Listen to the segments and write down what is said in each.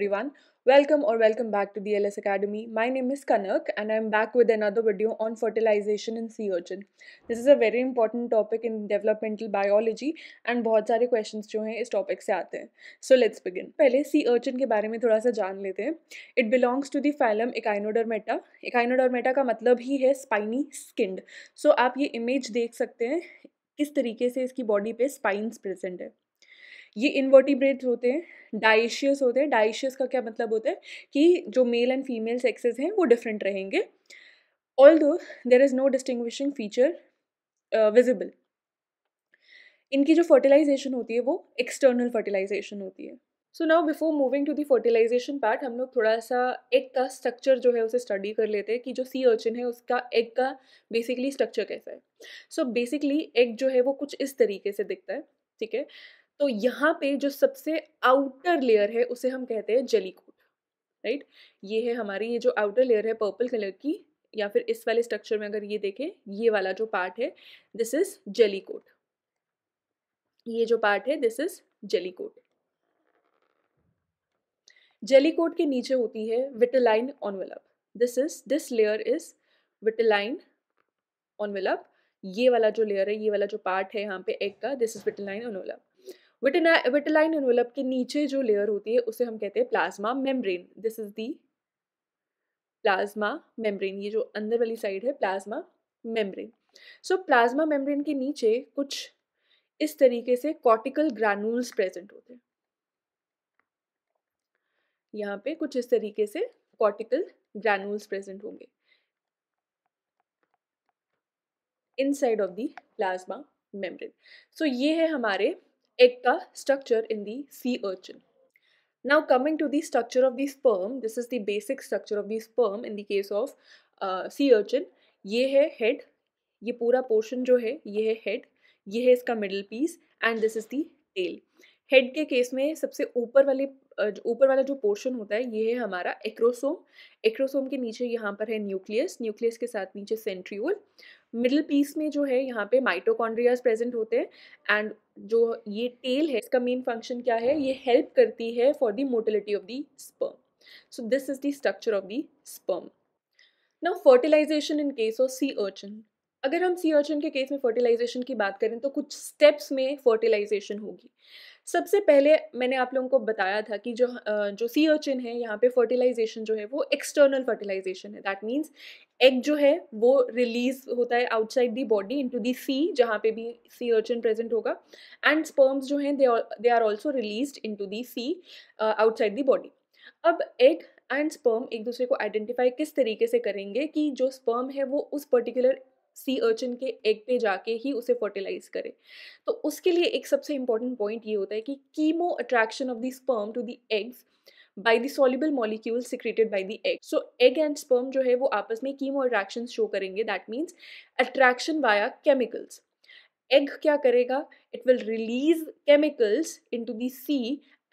everyone. Welcome or welcome back to the LS Academy. My name is Kanak and I'm back with another video on fertilization in sea urchin. This is a very important topic in developmental biology and bahut sare questions jo hain is topic se aate hain So let's begin. pehle sea urchin ke bare mein thoda sa jaan lete hain It belongs to the phylum Echinodermata. Echinodermata ka matlab hi hai spiny skinned. So aap ye image dekh sakte hain किस तरीके से इसकी body पे spines present है ये invertebrate होते हैं dioecious होते हैं डाइशियस का क्या मतलब होता है कि जो मेल एंड फीमेल सेक्सेस हैं वो डिफरेंट रहेंगे although there is no distinguishing feature visible इनकी जो फर्टिलाइजेशन होती है वो एक्सटर्नल फर्टिलाइजेशन होती है so now before moving to the fertilisation part हम लोग थोड़ा सा एग का स्ट्रक्चर जो है उसे स्टडी कर लेते हैं कि जो सी अर्चिन है उसका एग का बेसिकली स्ट्रक्चर कैसा है सो बेसिकली एग जो है वो कुछ इस तरीके से दिखता है ठीक है तो यहाँ पे जो सबसे आउटर लेयर है उसे हम कहते हैं जली कोट राइट ये है हमारी ये जो आउटर लेयर है पर्पल कलर की या फिर इस वाले स्ट्रक्चर में अगर ये देखें ये वाला जो पार्ट है दिस इज जली कोट ये जो पार्ट है this is jelly coat jelly coat के नीचे होती है vitelline envelope this is this layer is vitelline envelope ये वाला जो लेयर है ये वाला जो पार्ट है यहाँ पे एग का this is vitelline envelope vitelline envelope के नीचे जो लेयर होती है उसे हम कहते हैं plasma membrane this is the plasma membrane ये जो अंदर वाली साइड है plasma membrane so plasma membrane के नीचे कुछ इस तरीके से कॉर्टिकल ग्रैनुल्स प्रेजेंट होते हैं यहाँ पे कुछ इस तरीके से कॉर्टिकल ग्रैनुल्स प्रेजेंट होंगे inside of the plasma membrane so ये है हमारे ecta structure in the sea urchin. Now coming to the structure of the sperm, this is the basic structure of the sperm in the case of uh, sea urchin. ये है head, ये पूरा portion जो है ये है head, ये है इसका middle piece and this is the tail. Head के केस में सबसे ऊपर वाले ऊपर वाला जो पोर्शन होता है ये है हमारा एक्रोसोम एक्रोसोम के नीचे यहाँ पर है न्यूक्लियस न्यूक्लियस के साथ नीचे सेंट्रियोल मिडिल पीस में जो है यहाँ पे माइटोकॉन्ड्रियाज प्रेजेंट होते हैं एंड जो ये टेल है इसका मेन फंक्शन क्या है ये हेल्प करती है for the motility of the sperm so this is the structure of the sperm now fertilisation in case of sea urchin अगर हम सी अर्चन के केस में फर्टिलाइजेशन की बात करें तो कुछ स्टेप्स में फर्टिलाइजेशन होगी सबसे पहले मैंने आप लोगों को बताया था कि जो जो सी अर्चन है यहाँ पे फर्टिलाइजेशन जो है वो एक्सटर्नल फर्टिलाइजेशन है दैट मीन्स एग जो है वो रिलीज होता है outside the body into the sea जहाँ पे भी सी अर्चन प्रेजेंट होगा एंड स्पर्म्स जो हैं they are also release to the sea outside the body अब एग एंड स्पर्म एक दूसरे को आइडेंटिफाई किस तरीके से करेंगे कि जो स्पर्म है वो उस पर्टिकुलर सी अर्चन के एग पे जाके ही उसे फर्टिलाइज करे तो उसके लिए एक सबसे इंपॉर्टेंट पॉइंट ये होता है कि chemo attraction of the sperm to the eggs by the soluble molecules secreted by the egg so egg and sperm जो है वो आपस में chemo अट्रैक्शन शो करेंगे that means attraction via chemicals egg क्या करेगा it will release chemicals into the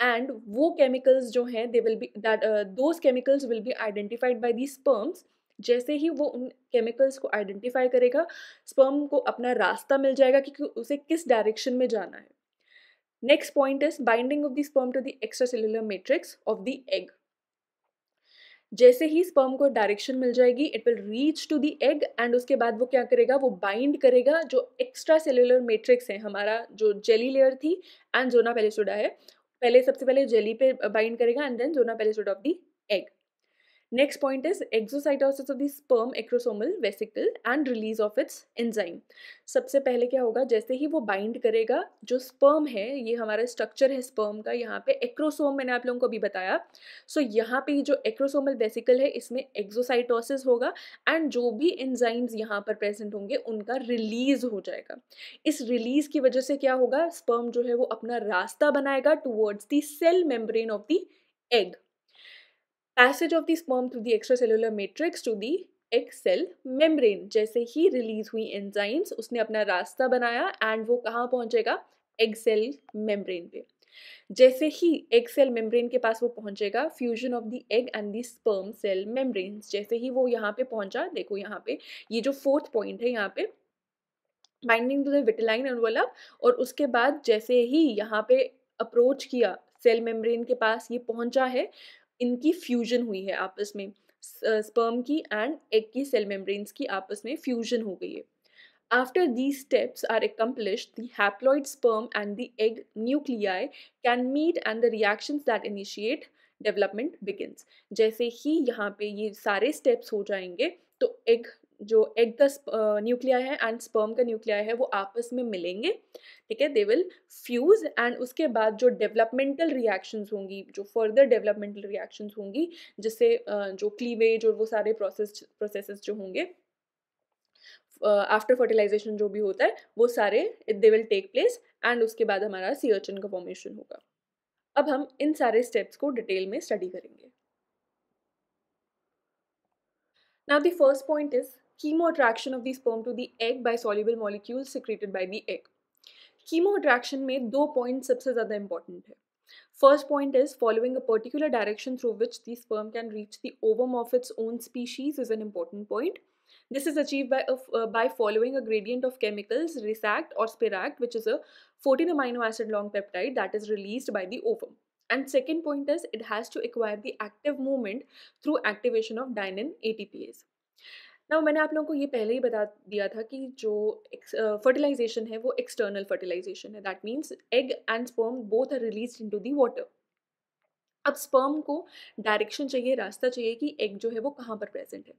and वो chemicals जो हैं they will be that those chemicals will be identified by the sperms जैसे ही वो उन केमिकल्स को आइडेंटिफाई करेगा स्पर्म को अपना रास्ता मिल जाएगा कि उसे किस डायरेक्शन में जाना है Next point is binding of the sperm to the extracellular matrix of the egg. जैसे ही स्पर्म को डायरेक्शन मिल जाएगी it will reach to the egg and उसके बाद वो क्या करेगा वो बाइंड करेगा जो एक्स्ट्रा सेलुलर मेट्रिक्स है हमारा जो जेली लेयर थी एंड जोना पेलेसोडा है पहले सबसे पहले जेली पे बाइंड करेगा and then zona pellucida of the egg Next point is exocytosis of the sperm acrosomal vesicle and release of its enzyme सबसे पहले क्या होगा जैसे ही वो बाइंड करेगा जो स्पर्म है ये हमारा स्ट्रक्चर है स्पर्म का यहाँ पे एक्रोसोम मैंने आप लोगों को भी बताया सो so, यहाँ पे जो एक्रोसोमल वेसिकल है इसमें एक्सोसाइटोसिस होगा एंड जो भी एंजाइम्स यहाँ पर प्रेजेंट होंगे उनका रिलीज हो जाएगा इस रिलीज की वजह से क्या होगा स्पर्म जो है वो अपना रास्ता बनाएगा towards the cell membrane of the egg passage of the sperm through the extracellular matrix to the egg cell membrane जैसे ही रिलीज हुई एंजाइम्स उसने अपना रास्ता बनाया एंड वो कहाँ पहुँचेगा एग सेल मेम्ब्रेन पे जैसे ही एग सेल मेम्ब्रेन के पास वो पहुंचेगा fusion of the egg and the sperm cell membrane जैसे ही वो यहाँ पे पहुंचा देखो यहाँ पे ये जो फोर्थ पॉइंट है यहाँ पे बाइंडिंग टू द विटिलाइन वाला और उसके बाद जैसे ही यहाँ पे अप्रोच किया सेल मेम्ब्रेन के पास ये पहुंचा है इनकी फ्यूजन हुई है आपस में स्पर्म की एंड एग की सेल मेम्ब्रेन्स की आपस में फ्यूजन हो गई है after the steps are accomplish the haploid sperm and the egg nuclei can meet and the reactions that initiate development begins जैसे ही यहाँ पे ये सारे स्टेप्स हो जाएंगे तो एग जो एग का न्यूक्लिया है एंड स्पर्म का न्यूक्लिया है वो आपस में मिलेंगे ठीक है दे विल फ्यूज एंड उसके बाद जो डेवलपमेंटल रिएक्शंस होंगी जो फर्दर डेवलपमेंटल रिएक्शंस होंगी जिससे uh, जो क्लीवेज और वो सारे प्रोसेस प्रोसेसेस जो होंगे आफ्टर uh, फर्टिलाइजेशन जो भी होता है वो सारे they will take place and उसके बाद हमारा सीअर्चन का फॉर्मेशन होगा अब हम इन सारे स्टेप्स को डिटेल में स्टडी करेंगे Now the first point is chemoattraction of the sperm to the egg by soluble molecules secreted by the egg. Chemoattraction में दो पॉइंट सबसे ज़्यादा important. है First point is following a particular direction through which the sperm can reach the ovum of its own species is an important point. This is achieved by, uh, by following a gradient of chemicals, resact or spiract, which is a 14 amino acid long peptide that is released by the ovum. And second point is it has to acquire the active movement through activation of dynin ATPase. ना मैंने आप लोगों को ये पहले ही बता दिया था कि जो फर्टिलाइजेशन uh, है वो एक्सटर्नल फर्टिलाइजेशन है that means egg and sperm both are release into the water अब स्पर्म को डायरेक्शन चाहिए रास्ता चाहिए कि एग जो है वो कहाँ पर प्रेजेंट है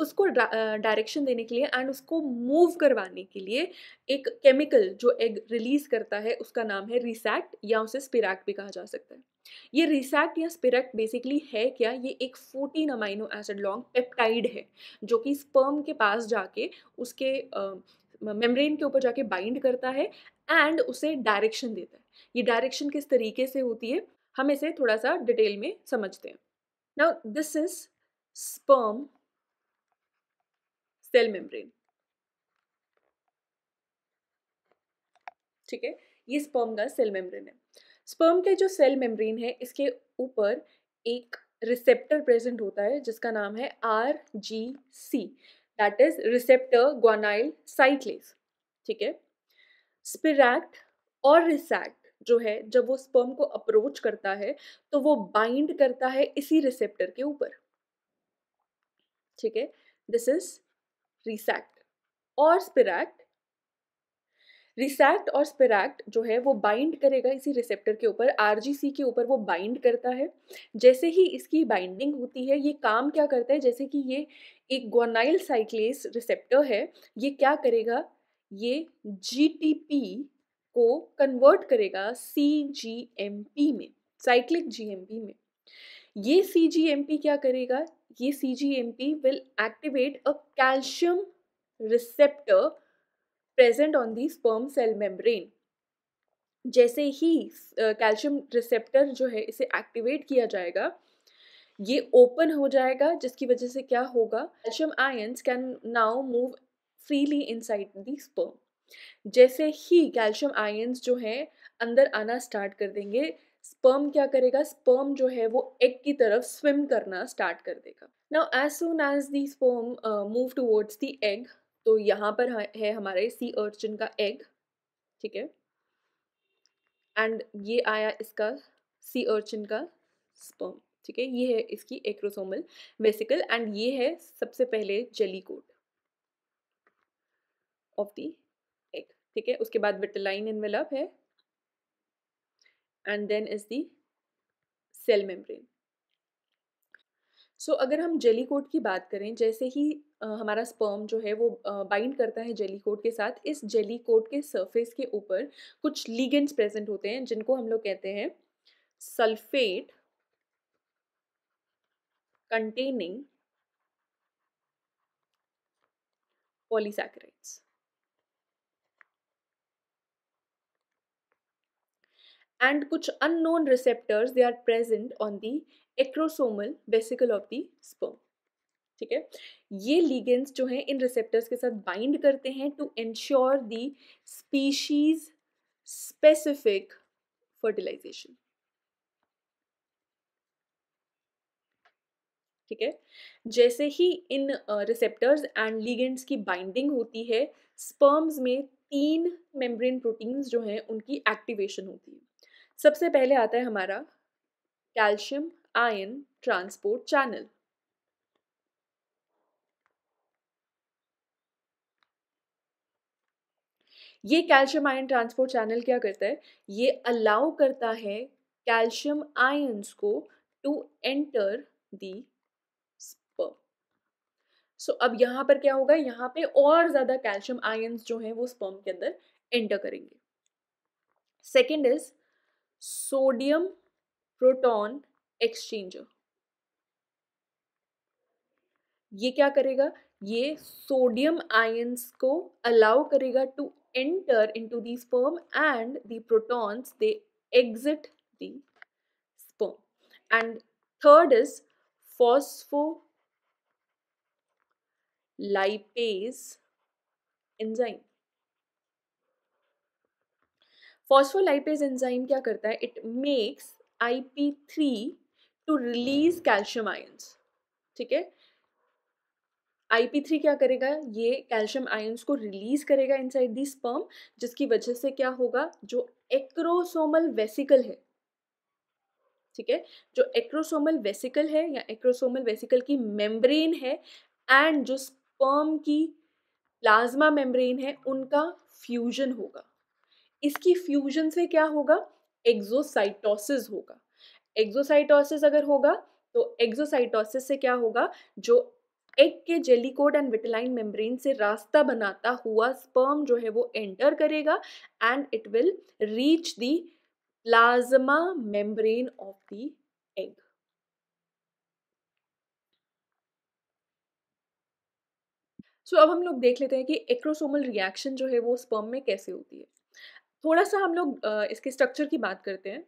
उसको डायरेक्शन देने के लिए एंड उसको मूव करवाने के लिए एक केमिकल जो एग रिलीज़ करता है उसका नाम है रिसैक्ट या उसे स्पिरैक्ट भी कहा जा सकता है ये रिसैक्ट या स्पिरक्ट बेसिकली है क्या ये एक fourteen amino acid long peptide है जो कि स्पर्म के पास जाके उसके मेम्ब्रेन uh, के ऊपर जाके बाइंड करता है एंड उसे डायरेक्शन देता है ये डायरेक्शन किस तरीके से होती है हम इसे थोड़ा सा डिटेल में समझते हैं now this is sperm cell membrane ठीक है ये स्पर्म का सेल मेम्ब्रेन है स्पर्म के जो सेल मेम्ब्रेन है इसके ऊपर एक रिसेप्टर प्रेजेंट होता है जिसका नाम है R G C that is receptor guanylyl cyclase ठीक है स्पिरैक्ट और रिसैक्ट जो है जब वो स्पर्म को अप्रोच करता है तो वो बाइंड करता है इसी रिसेप्टर के ऊपर ठीक है दिस इज रिसैक्ट और स्पिरैक्ट रिसैक्ट और स्पेरैक्ट जो है वो बाइंड करेगा इसी रिसेप्टर के ऊपर आर के ऊपर वो बाइंड करता है जैसे ही इसकी बाइंडिंग होती है ये काम क्या करता है जैसे कि ये एक गोनाइल साइक्लेस रिसेप्टर है ये क्या करेगा ये जी को कन्वर्ट करेगा सी में साइक्लिक जी में ये सी क्या करेगा ये C will activate a calcium receptor present on the sperm cell membrane जैसे ही कैल्शियम uh, रिसेप्टर जो है इसे एक्टिवेट किया जाएगा ये ओपन हो जाएगा जिसकी वजह से क्या होगा calcium ions can now move freely side the sperm जैसे ही कैल्शियम आयंस जो हैं अंदर आना स्टार्ट कर देंगे स्पर्म क्या करेगा स्पर्म जो है वो एग की तरफ स्विम करना स्टार्ट कर देगा now as soon as the sperm move towards the egg तो यहाँ पर है हमारे सी अर्चिन का एग ठीक है एंड ये आया इसका सी अर्चिन का स्पर्म ठीक है ये है इसकी एक्रोसोमल वेसिकल एंड ये है सबसे पहले jelly coat of the egg ठीक है उसके बाद विटलाइन इनवेलप है and then is the cell membrane so so, अगर हम जेली कोट की बात करें जैसे ही आ, हमारा स्पर्म जो है वो बाइंड करता है जेली कोट के साथ इस जेली कोट के सरफेस के ऊपर कुछ लीगेंट्स प्रेजेंट होते हैं जिनको हम लोग कहते हैं सल्फेट कंटेनिंग polysaccharides. एंड कुछ unknown receptors they are present on the acrosomal vesicle of the sperm ठीक है ये लीगेंस जो हैं इन रिसेप्टर्स के साथ बाइंड करते हैं to ensure the species specific fertilisation ठीक है जैसे ही इन रिसेप्टर्स एंड लीगेंट्स की बाइंडिंग होती है स्पर्म्स में तीन मेम्ब्रेन प्रोटीन्स जो हैं उनकी एक्टिवेशन होती है सबसे पहले आता है हमारा कैल्शियम ion transport channel. ये कैल्शियम आयन ट्रांसपोर्ट चैनल क्या करता है ये अलाउ करता है कैल्शियम आयन्स को to enter the sperm so अब यहाँ पर क्या होगा यहाँ पे और ज़्यादा कैल्शियम आयन्स जो हैं वो स्पर्म के अंदर एंटर करेंगे second is sodium proton exchanger ये क्या करेगा ये सोडियम आयंस को अलाउ करेगा to enter into the sperm and the protons they exit the sperm and third is phospho lipase enzyme phospholipase enzyme क्या करता है it makes IP three to release calcium ions ठीक है I three क्या करेगा ये calcium ions को release करेगा इन साइड दी स्पर्म जिसकी वजह से क्या होगा जो एक्रोसोमल वेसिकल है ठीक है जो एक्रोसोमल वेसिकल है या एक्रोसोमल वेसिकल की मेम्ब्रेन है एंड जो स्पर्म की प्लाज्मा मेम्ब्रेन है उनका फ्यूजन होगा इसकी फ्यूजन से क्या होगा एक्जोसाइटोसिस होगा एग्जोसाइटोसिस अगर होगा तो एग्जोसाइटोसिस से क्या होगा जो एग के जेलिकोड एंड विटलाइन मेम्ब्रेन से रास्ता बनाता हुआ स्पर्म जो है वो एंटर करेगा and it will reach the plasma membrane of the egg so so, अब हम लोग देख लेते हैं कि एक्रोसोमल रिएक्शन जो है वो स्पर्म में कैसे होती है थोड़ा सा हम लोग इसके स्ट्रक्चर की बात करते हैं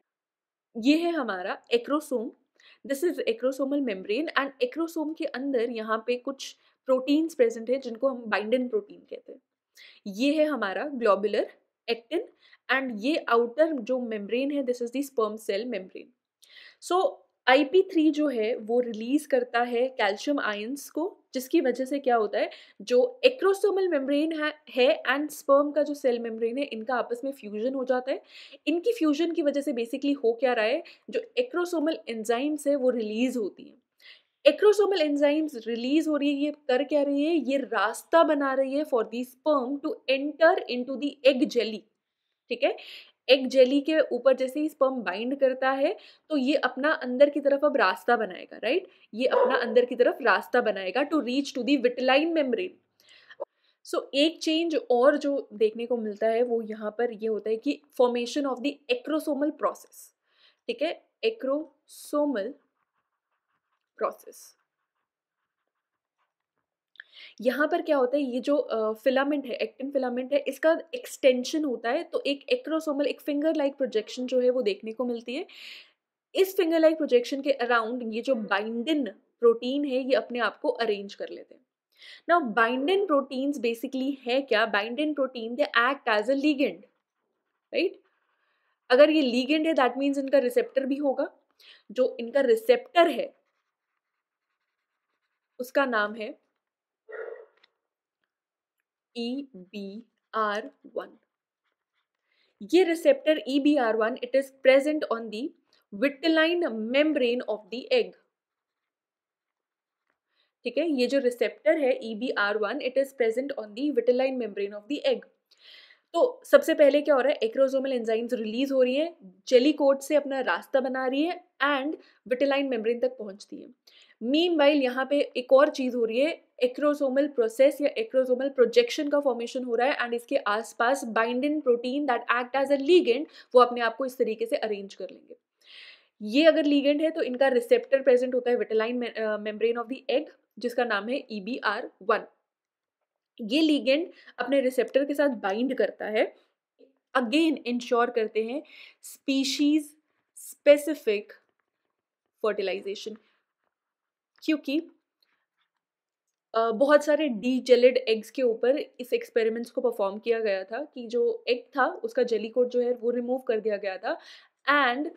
ये है हमारा acrosome this is acrosomal membrane and acrosome के अंदर यहाँ पे कुछ प्रोटीन्स प्रेजेंट है जिनको हम बाइंडन प्रोटीन कहते हैं ये है हमारा ग्लोबुलर एक्टिन एंड ये आउटर जो मेम्ब्रेन है this is the sperm cell membrane so I three जो है वो रिलीज करता है कैल्शियम आयंस को जिसकी वजह से क्या होता है जो एक्रोसोमल मेम्ब्रेन है है एंड स्पर्म का जो सेल मेम्ब्रेन है इनका आपस में फ्यूजन हो जाता है इनकी फ्यूजन की वजह से बेसिकली हो क्या रहा है जो एक्रोसोमल एंजाइम्स है वो रिलीज होती हैं एक्रोसोमल एंजाइम्स रिलीज हो रही है ये कर क्या रही है ये रास्ता बना रही है for the sperm to enter to the egg jelly ठीक है एग जेली के ऊपर जैसे ही स्पर्म बाइंड करता है तो ये अपना अंदर की तरफ अब रास्ता बनाएगा राइट ये अपना अंदर की तरफ रास्ता बनाएगा to reach to the vitelline membrane so एक चेंज और जो देखने को मिलता है वो यहाँ पर ये होता है कि formation of the acrosomal process ठीक है एक्रोसोमल प्रोसेस यहाँ पर क्या होता है ये जो फिलामेंट है एक्टिन फिलामेंट है इसका एक्सटेंशन होता है तो एक एक्रोसोमल एक फिंगर लाइक प्रोजेक्शन जो है वो देखने को मिलती है इस फिंगर लाइक प्रोजेक्शन के अराउंड ये जो बाइंडिन प्रोटीन है ये अपने आप को अरेंज कर लेते हैं नाउ बाइंडिन प्रोटीन्स बेसिकली है क्या bindin protein they act as a ligand right अगर ये लीगेंड है दैट मीन्स इनका रिसेप्टर भी होगा जो इनका रिसेप्टर है उसका नाम है ई बी आर वन ये receptor E B R one it is present on the vitelline membrane of the egg ठीक है ये जो रिसेप्टर है E B R one it is present on the vitelline membrane of the egg तो सबसे पहले क्या हो रहा है एक्रोजोमल एंजाइम्स रिलीज हो रही है जेली कोट से अपना रास्ता बना रही है एंड विटलाइन मेम्ब्रेन तक पहुंचती है मीन वाइल यहाँ पे एक और चीज़ हो रही है एक्रोसोमल प्रोसेस या एक्रोसोमल प्रोजेक्शन का फॉर्मेशन हो रहा है एंड इसके आसपास binding protein that act as a ligand वो अपने आप को इस तरीके से अरेंज कर लेंगे ये अगर लीगेंड है तो इनका रिसेप्टर प्रेजेंट होता है vitelline membrane of the egg जिसका नाम है ई बी आर वन ये लीगेंड अपने रिसेप्टर के साथ बाइंड करता है अगेन इंश्योर करते हैं स्पीशीज स्पेसिफिक फर्टिलाइजेशन क्योंकि बहुत सारे डी जेलेड एग्स के ऊपर इस एक्सपेरिमेंट्स को परफॉर्म किया गया था कि जो एग था उसका जेली कोट जो है वो रिमूव कर दिया गया था एंड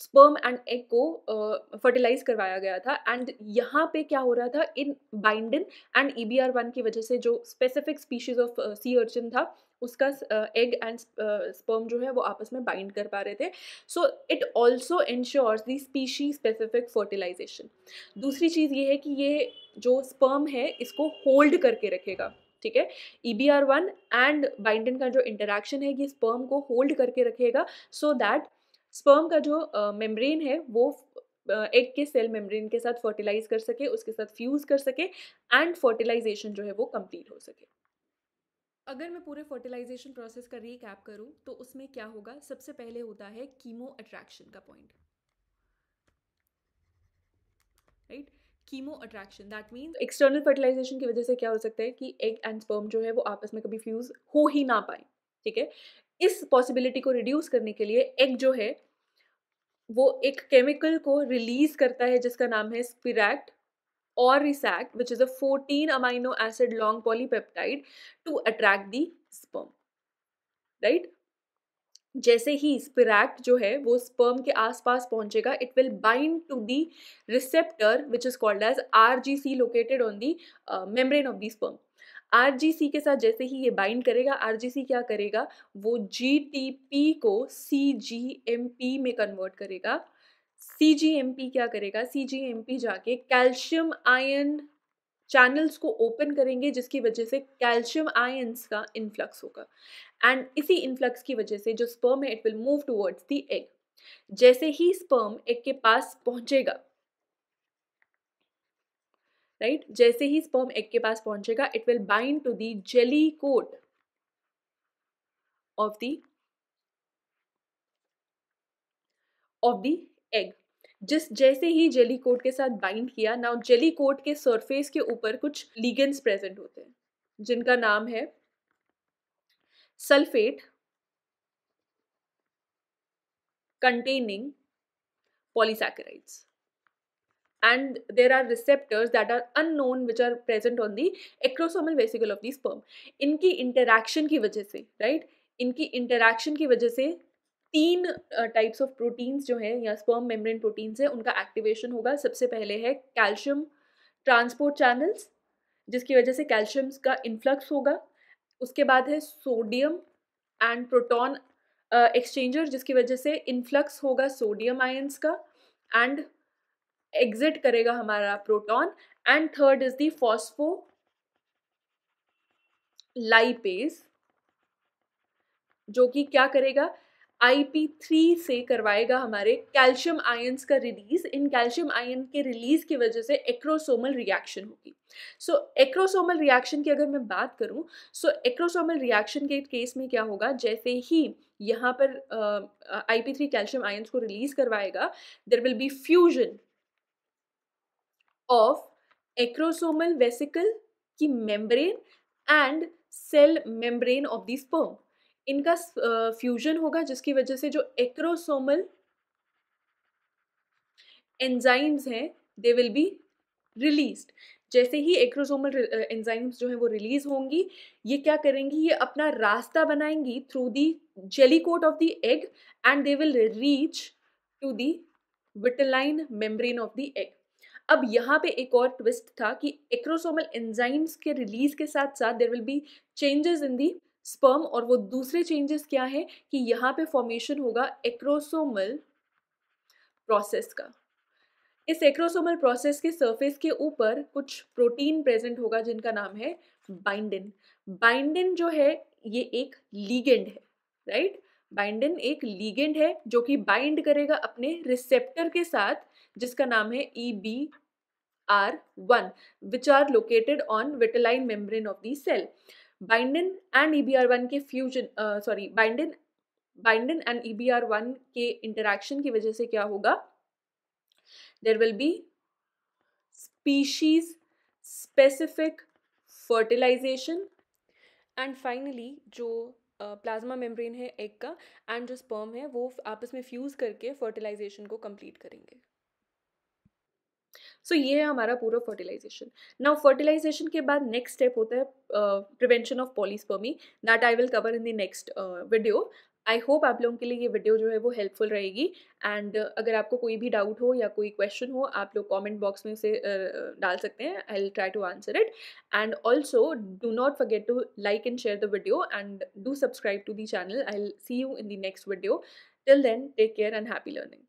स्पर्म एंड एग को फर्टिलाइज uh, करवाया गया था एंड यहाँ पे क्या हो रहा था इन bindin and E B R one की वजह से जो specific species of sea urchin था उसका एग एंड स्पर्म जो है वो आपस में बाइंड कर पा रहे थे so it also ensures the species specific fertilization दूसरी चीज़ ये है कि ये जो स्पर्म है इसको होल्ड करके रखेगा ठीक है E B R one and bindin का जो इंटरेक्शन है ये स्पर्म को होल्ड करके रखेगा सो दैट स्पर्म का जो मेम्ब्रेन है वो एग के सेल मेम्ब्रेन के साथ फर्टिलाइज कर सके उसके साथ फ्यूज कर सके एंड फर्टिलाइजेशन जो है वो कंप्लीट हो सके अगर मैं पूरे फर्टिलाइजेशन प्रोसेस का रिकैप करूँ तो उसमें क्या होगा सबसे पहले होता है कीमो अट्रैक्शन का point right chemo attraction that means external fertilization की वजह से क्या हो सकता है कि एग एंड स्पर्म जो है वो आपस में कभी फ्यूज हो ही ना पाए ठीक है इस पॉसिबिलिटी को रिड्यूस करने के लिए एग जो है वो एक केमिकल को रिलीज करता है जिसका नाम है स्पिरैक्ट और resact which is a fourteen amino acid long polypeptide to attract the sperm right जैसे ही स्पिरैक्ट जो है वो स्पर्म के आसपास पहुंचेगा it will bind to the receptor which is called as R G C located on the membrane of the sperm सी के साथ जैसे ही ये बाइंड करेगा सी क्या करेगा वो पी को पी में कन्वर्ट करेगा पी क्या करेगा पी जाके कैल्शियम आयन चैनल्स को ओपन करेंगे जिसकी वजह से कैल्शियम आयन्स का इन्फ्लक्स होगा एंड इसी इन्फ्लक्स की वजह से जो स्पर्म है it will move towards the egg जैसे ही स्पर्म एग के पास पहुंचेगा राइट right? जैसे ही स्पर्म एग के पास पहुंचेगा it will bind to the jelly coat of the of the egg जिस जैसे ही जेली कोट के साथ बाइंड किया नाउ जेली कोट के सरफेस के ऊपर कुछ लीगेंस प्रेजेंट होते हैं जिनका नाम है sulphate containing polysaccharides and there are receptors that are unknown which are present on the acrosomal vesicle of the sperm इनकी इंटरेक्शन की वजह से राइट right? इनकी इंटरेक्शन की वजह से तीन टाइप्स ऑफ प्रोटीन्स जो हैं या स्पर्म मेम्ब्रेन प्रोटीन्स हैं उनका एक्टिवेशन होगा सबसे पहले है कैल्शियम ट्रांसपोर्ट चैनल्स जिसकी वजह से कैल्शियम्स का इन्फ्लक्स होगा उसके बाद है सोडियम एंड प्रोटॉन एक्सचेंजर जिसकी वजह से इन्फ्लक्स होगा सोडियम आयंस का एंड एग्जिट करेगा हमारा proton and third is the phospholipase जो कि क्या करेगा IP3 से करवाएगा हमारे कैल्शियम आयन्स का रिलीज इन कैल्शियम आयन के रिलीज की वजह से एक्रोसोमल रिएक्शन होगी सो एक्रोसोमल रिएक्शन की अगर मैं बात करूं सो एक्रोसोमल रिएक्शन के केस में क्या होगा जैसे ही यहाँ पर आईपी थ्री कैल्शियम आयन्स को रिलीज करवाएगा there will be fusion of acrosomal vesicle की membrane and cell membrane of the sperm इनका फ्यूजन होगा जिसकी वजह से जो एक्रोसोमल एंजाइम्स हैं दे विल बी रिलीज्ड जैसे ही एक्रोसोमल एंजाइम्स जो हैं वो रिलीज होंगी ये क्या करेंगी ये अपना रास्ता बनाएंगी through the jelly coat of the egg and they will reach to the vitelline membrane of the egg अब यहाँ पे एक और ट्विस्ट था कि एक्रोसोमल एंजाइम्स के रिलीज के साथ साथ there will be changes in the sperm और वो दूसरे चेंजेस क्या है कि यहाँ पे फॉर्मेशन होगा एक्रोसोमल प्रोसेस का इस एक्रोसोमल प्रोसेस के सरफेस के ऊपर कुछ प्रोटीन प्रेजेंट होगा जिनका नाम है बाइंडिन बाइंडिन जो है ये एक लीगेंड है राइट right? बाइंडिन एक लीगेंड है जो कि बाइंड करेगा अपने रिसेप्टर के साथ जिसका नाम है E B R one which are located on vitelline membrane of the cell bindin and E B R one के fusion sorry bindin bindin and E B R one के इंटरेक्शन की वजह से क्या होगा there will be species specific fertilization and finally जो plasma uh, membrane है egg का एंड जो स्पर्म है वो आपस में फ्यूज़ करके फर्टिलाइजेशन को कंप्लीट करेंगे सो so, ये है हमारा पूरा फर्टिलाइजेशन नाउ फर्टिलाइजेशन के बाद नेक्स्ट स्टेप होता है prevention of polyspermy that I will cover in the next video I hope आप लोगों के लिए ये वीडियो जो है वो हेल्पफुल रहेगी एंड uh, अगर आपको कोई भी डाउट हो या कोई क्वेश्चन हो आप लोग कॉमेंट बॉक्स में उसे uh, डाल सकते हैं I will try to answer it and also do not forget to like and share the video and do subscribe to the channel I will see you in the next video till then take care and happy learning